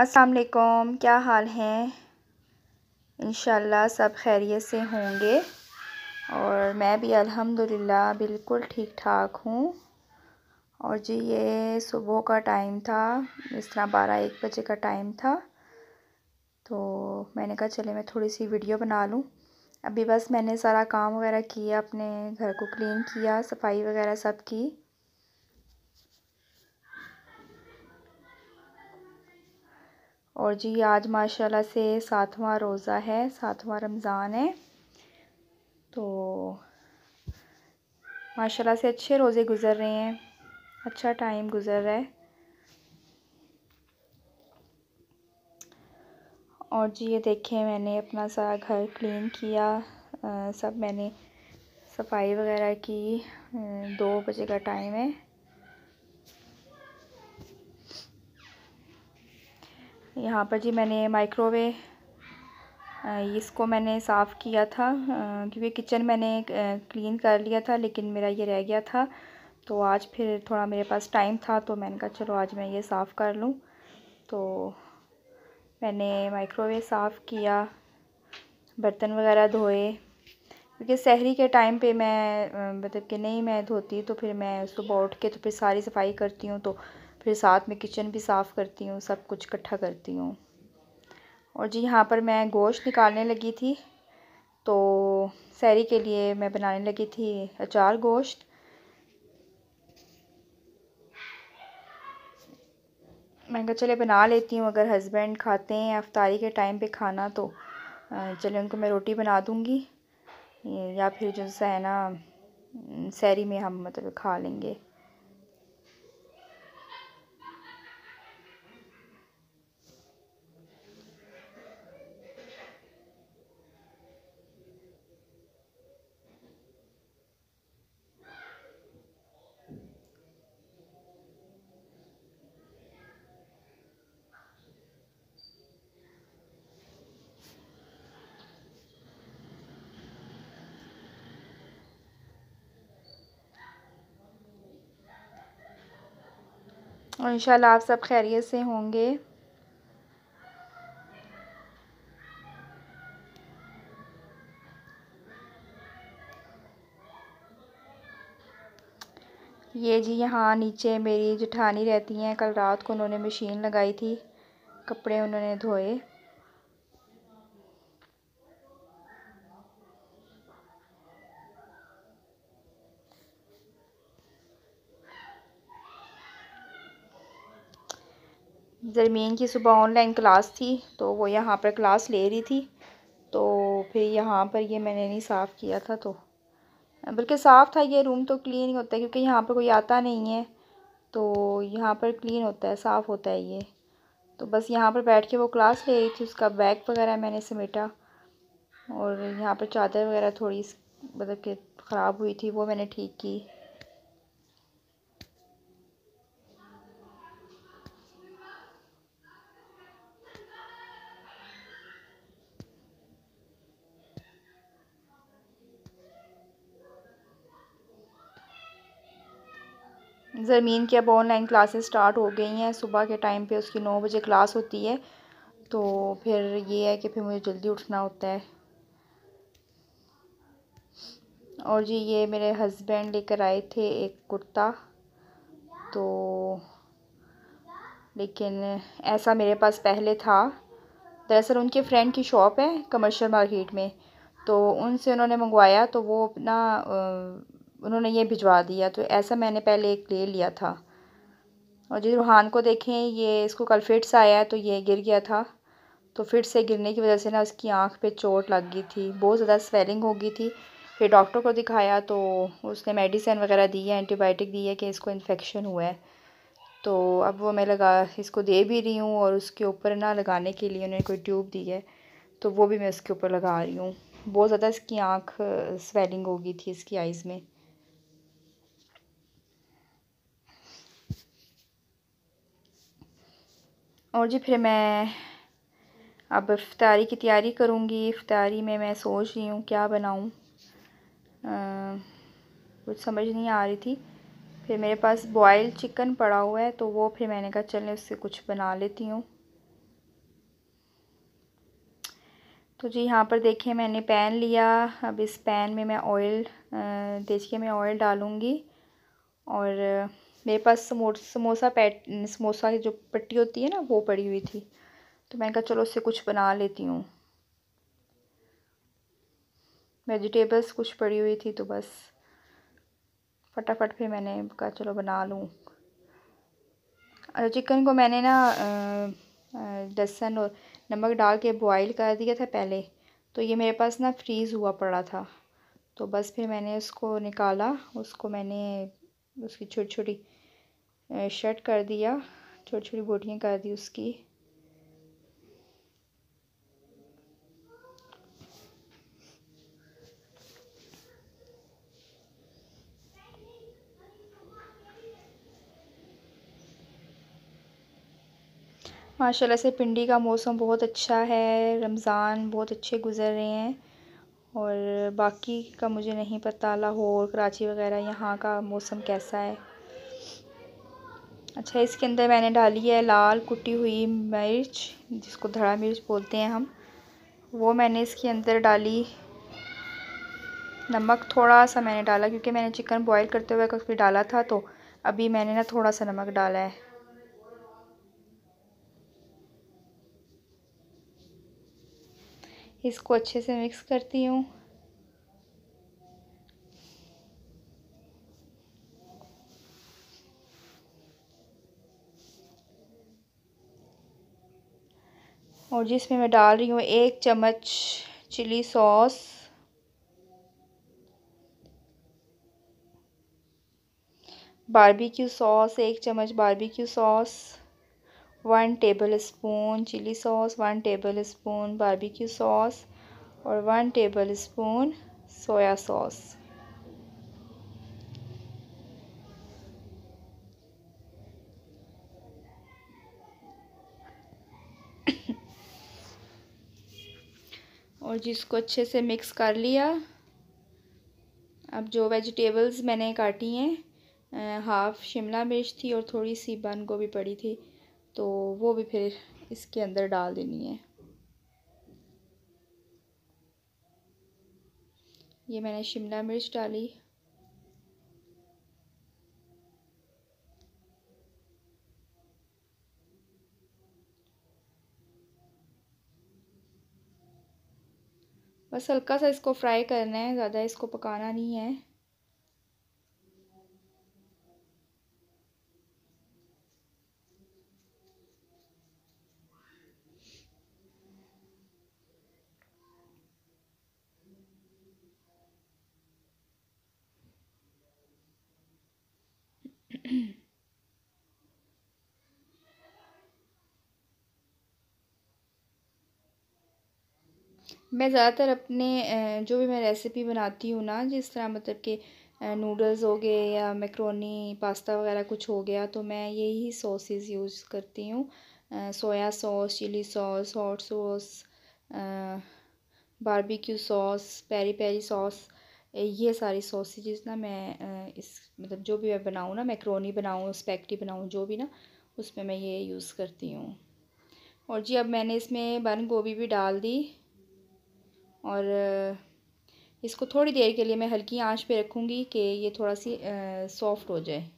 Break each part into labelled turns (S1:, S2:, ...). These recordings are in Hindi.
S1: असलकुम क्या हाल हैं इन सब खैरियत से होंगे और मैं भी अल्हम्दुलिल्लाह बिल्कुल ठीक ठाक हूँ और जी ये सुबह का टाइम था इस तरह बारह एक बजे का टाइम था तो मैंने कहा चले मैं थोड़ी सी वीडियो बना लूँ अभी बस मैंने सारा काम वगैरह किया अपने घर को क्लीन किया सफाई वगैरह सब की और जी आज माशाल्लाह से सातवां रोज़ा है सातवां रमज़ान है तो माशाल्लाह से अच्छे रोज़े गुज़र रहे हैं अच्छा टाइम गुज़र रहा है और जी ये देखें मैंने अपना सा घर क्लीन किया आ, सब मैंने सफाई वगैरह की दो बजे का टाइम है यहाँ पर जी मैंने माइक्रोवेव इसको मैंने साफ़ किया था क्योंकि किचन मैंने क्लीन कर लिया था लेकिन मेरा ये रह गया था तो आज फिर थोड़ा मेरे पास टाइम था तो मैंने कहा चलो आज मैं ये साफ़ कर लूँ तो मैंने माइक्रोवेव साफ़ किया बर्तन वगैरह धोए क्योंकि शहरी के टाइम पे मैं मतलब कि नहीं मैं धोती तो फिर मैं सुबह उठ के तो फिर सारी सफाई करती हूँ तो फिर साथ में किचन भी साफ़ करती हूँ सब कुछ इकट्ठा करती हूँ और जी यहाँ पर मैं गोश्त निकालने लगी थी तो सैरी के लिए मैं बनाने लगी थी अचार गोश्त मैं कहा चले बना लेती हूँ अगर हस्बैंड खाते हैं अफ्तारी के टाइम पे खाना तो चले उनको मैं रोटी बना दूँगी या फिर जो सा है ना सैरी में हम मतलब खा लेंगे और इंशाल्लाह आप सब खैरियत से होंगे ये जी यहाँ नीचे मेरी जठानी रहती हैं कल रात को उन्होंने मशीन लगाई थी कपड़े उन्होंने धोए जरमीन की सुबह ऑनलाइन क्लास थी तो वो यहाँ पर क्लास ले रही थी तो फिर यहाँ पर ये मैंने नहीं साफ़ किया था तो बल्कि साफ़ था ये रूम तो क्लीन ही होता है क्योंकि यहाँ पर कोई आता नहीं है तो यहाँ पर क्लीन होता है साफ़ होता है ये तो बस यहाँ पर बैठ के वो क्लास ले रही थी उसका बैग वगैरह मैंने समेटा और यहाँ पर चादर वगैरह थोड़ी मतलब कि ख़राब हुई थी वो मैंने ठीक की ज़मीन की अब ऑनलाइन क्लासेस स्टार्ट हो गई हैं सुबह के टाइम पे उसकी नौ बजे क्लास होती है तो फिर ये है कि फिर मुझे जल्दी उठना होता है और जी ये मेरे हस्बैंड लेकर आए थे एक कुर्ता तो लेकिन ऐसा मेरे पास पहले था दरअसल उनके फ्रेंड की शॉप है कमर्शियल मार्केट में तो उनसे उन्होंने मंगवाया तो वो अपना उन्होंने ये भिजवा दिया तो ऐसा मैंने पहले एक ले लिया था और जिस रूहान को देखें ये इसको कल फिर से आया है तो ये गिर गया था तो फिर से गिरने की वजह से ना उसकी आँख पे चोट लग गई थी बहुत ज़्यादा स्वेलिंग हो गई थी फिर डॉक्टर को दिखाया तो उसने मेडिसिन वगैरह दी है एंटीबायोटिक दी है कि इसको इन्फेक्शन हुआ है तो अब वो मैं लगा इसको दे भी रही हूँ और उसके ऊपर ना लगाने के लिए उन्होंने कोई ट्यूब दी है तो वो भी मैं उसके ऊपर लगा रही हूँ बहुत ज़्यादा इसकी आँख स्वेलिंग हो गई थी इसकी आइज़ में और जी फिर मैं अब इफ्तारी की तैयारी करूँगी इफ्तारी में मैं सोच रही हूँ क्या बनाऊँ कुछ समझ नहीं आ रही थी फिर मेरे पास बॉयल चिकन पड़ा हुआ है तो वो फिर मैंने कहा चलें उससे कुछ बना लेती हूँ तो जी यहाँ पर देखिए मैंने पैन लिया अब इस पैन में मैं ऑयल देखिए के मैं ऑयल डालूँगी और मेरे पास समो समोसा पैट समोसा की जो पट्टी होती है ना वो पड़ी हुई थी तो मैंने कहा चलो उससे कुछ बना लेती हूँ वेजिटेबल्स कुछ पड़ी हुई थी तो बस फटाफट फिर मैंने कहा चलो बना लूँ चिकन को मैंने ना लहसन और नमक डाल के बॉईल कर दिया था पहले तो ये मेरे पास ना फ्रीज़ हुआ पड़ा था तो बस फिर मैंने उसको निकाला उसको मैंने उसकी छोटी छोटी शर्ट कर दिया छोटी छोटी बोटियाँ कर दी उसकी माशाल्लाह से पिंडी का मौसम बहुत अच्छा है रमज़ान बहुत अच्छे गुज़र रहे हैं और बाकी का मुझे नहीं पता लाहौर कराची वगैरह यहाँ का मौसम कैसा है अच्छा इसके अंदर मैंने डाली है लाल कुटी हुई मिर्च जिसको धड़ा मिर्च बोलते हैं हम वो मैंने इसके अंदर डाली नमक थोड़ा सा मैंने डाला क्योंकि मैंने चिकन बॉईल करते हुए कभी डाला था तो अभी मैंने ना थोड़ा सा नमक डाला है इसको अच्छे से मिक्स करती हूँ और जिसमें मैं डाल रही हूँ एक चम्मच चिली सॉस बारबेक्यू सॉस एक चम्मच barbecue sauce one tablespoon chilli sauce one tablespoon barbecue sauce और one tablespoon soya sauce और जिसको अच्छे से मिक्स कर लिया अब जो वेजिटेबल्स मैंने काटी हैं हाफ़ शिमला मिर्च थी और थोड़ी सी बन गोभी पड़ी थी तो वो भी फिर इसके अंदर डाल देनी है ये मैंने शिमला मिर्च डाली बस हल्का सा इसको फ्राई करना है ज़्यादा इसको पकाना नहीं है मैं ज़्यादातर अपने जो भी मैं रेसिपी बनाती हूँ ना जिस तरह मतलब कि नूडल्स हो गए या मैक्रोनी पास्ता वगैरह कुछ हो गया तो मैं यही सॉसेस यूज़ करती हूँ soya sauce chilli sauce hot sauce barbecue sauce peri peri sauce ये सारी सॉसेज ना मैं इस मतलब जो भी मैं बनाऊँ ना मैक्रोनी बनाऊँ स्पैक्टी बनाऊँ जो भी ना उसमें मैं ये यूज़ करती हूँ और जी अब मैंने इसमें बंद गोभी भी डाल दी और इसको थोड़ी देर के लिए मैं हल्की आंच पे रखूँगी कि ये थोड़ा सी सॉफ्ट हो जाए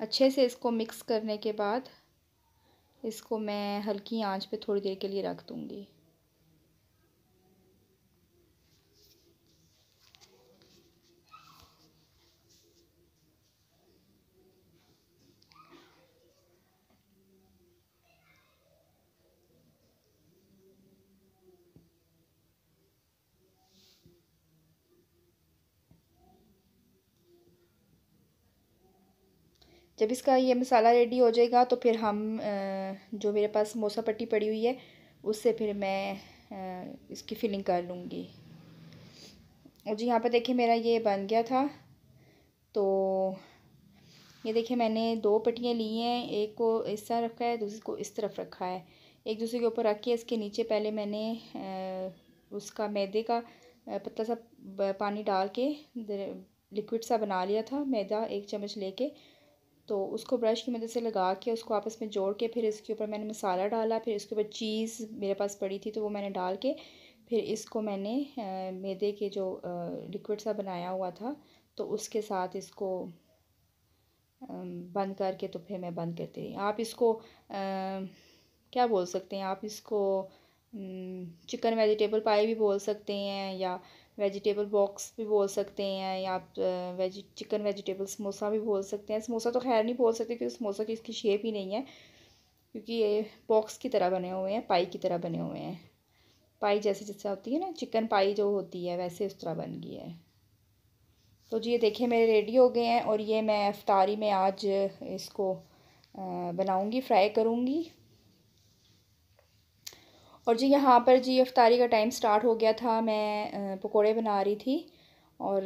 S1: अच्छे से इसको मिक्स करने के बाद इसको मैं हल्की आंच पे थोड़ी देर के लिए रख दूँगी जब इसका ये मसाला रेडी हो जाएगा तो फिर हम जो मेरे पास मोसा पट्टी पड़ी हुई है उससे फिर मैं इसकी फिलिंग कर लूँगी और जी यहाँ पर देखिए मेरा ये बन गया था तो ये देखिए मैंने दो पट्टियाँ ली हैं एक को इस तरह रखा है दूसरी को इस तरफ रखा है एक दूसरे के ऊपर रखी के इसके नीचे पहले मैंने उसका मैदे का पतला सा पानी डाल के लिक्विड सा बना लिया था मैदा एक चम्मच लेके तो उसको ब्रश की मदद से लगा के उसको आपस में जोड़ के फिर इसके ऊपर मैंने मसाला डाला फिर इसके ऊपर चीज़ मेरे पास पड़ी थी तो वो मैंने डाल के फिर इसको मैंने मैदे के जो लिक्विड सा बनाया हुआ था तो उसके साथ इसको बंद करके तो फिर मैं बंद करती रही आप इसको आ, क्या बोल सकते हैं आप इसको चिकन वेजिटेबल पाई भी बोल सकते हैं या वेजिटेबल बॉक्स भी बोल सकते हैं या आप वेजी चिकन वेजिटेबल समोसा भी बोल सकते हैं समोसा तो खैर नहीं बोल सकते क्योंकि समोसा की इसकी शेप ही नहीं है क्योंकि ये बॉक्स की तरह बने हुए हैं पाई की तरह बने हुए हैं पाई जैसे जैसे होती है ना चिकन पाई जो होती है वैसे उस तरह बन गई है तो जी ये देखिए मेरे रेडी हो गए हैं और ये मैं अफ्तारी में आज इसको बनाऊँगी फ्राई करूँगी और जी यहाँ पर जी अफ्तारी का टाइम स्टार्ट हो गया था मैं पकोड़े बना रही थी और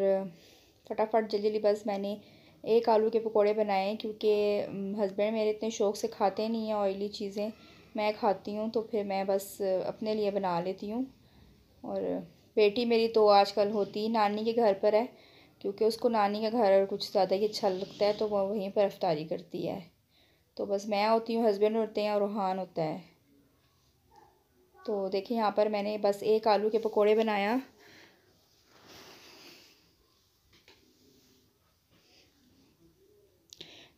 S1: फटाफट जल्दी जल्दी बस मैंने एक आलू के पकोड़े बनाए क्योंकि हस्बैंड मेरे इतने शौक़ से खाते नहीं हैं ऑयली चीज़ें मैं खाती हूँ तो फिर मैं बस अपने लिए बना लेती हूँ और बेटी मेरी तो आजकल होती नानी के घर पर है क्योंकि उसको नानी का घर कुछ ज़्यादा ही अच्छा लगता है तो वह वहीं पर अफ्तारी करती है तो बस मैं होती हूँ हस्बैंड होते हैं और रूहान होता है तो देखिए यहाँ पर मैंने बस एक आलू के पकोड़े बनाया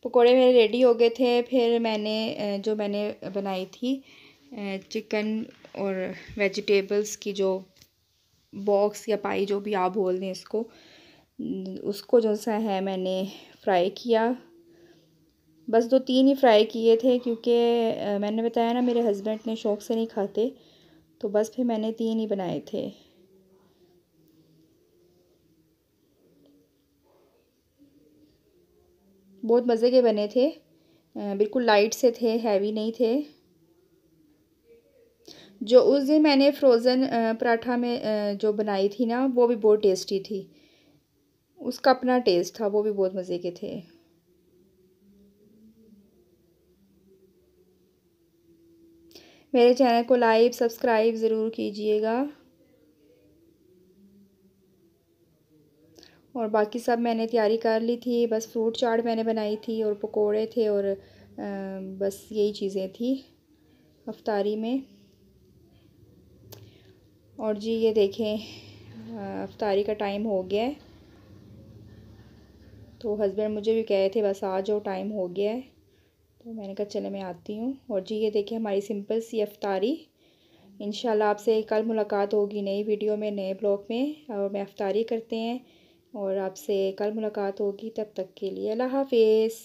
S1: पकोड़े मेरे रेडी हो गए थे फिर मैंने जो मैंने बनाई थी चिकन और वेजिटेबल्स की जो बॉक्स या पाई जो भी आप बोल दें इसको उसको जो सा है मैंने फ्राई किया बस दो तीन ही फ्राई किए थे क्योंकि मैंने बताया ना मेरे हस्बैंड ने शौक़ से नहीं खाते तो बस फिर मैंने तीन ही बनाए थे बहुत मज़े के बने थे बिल्कुल लाइट से थे हैवी नहीं थे जो उस दिन मैंने फ्रोज़न पराठा में जो बनाई थी ना वो भी बहुत टेस्टी थी उसका अपना टेस्ट था वो भी बहुत मज़े के थे मेरे चैनल को लाइव सब्सक्राइब ज़रूर कीजिएगा और बाकी सब मैंने तैयारी कर ली थी बस फ्रूट चाट मैंने बनाई थी और पकोड़े थे और आ, बस यही चीज़ें थी अफ्तारी में और जी ये देखें अफ्तारी का टाइम हो गया है तो हस्बैंड मुझे भी कहे थे बस आ जाओ टाइम हो गया है तो मैंने कहा चले मैं आती हूँ और जी ये देखिए हमारी सिंपल सी अफ्तारी इन आपसे कल मुलाकात होगी नई वीडियो में नए ब्लॉग में और मैं अफ्तारी करते हैं और आपसे कल मुलाकात होगी तब तक के लिए अल्लाह हाफिज़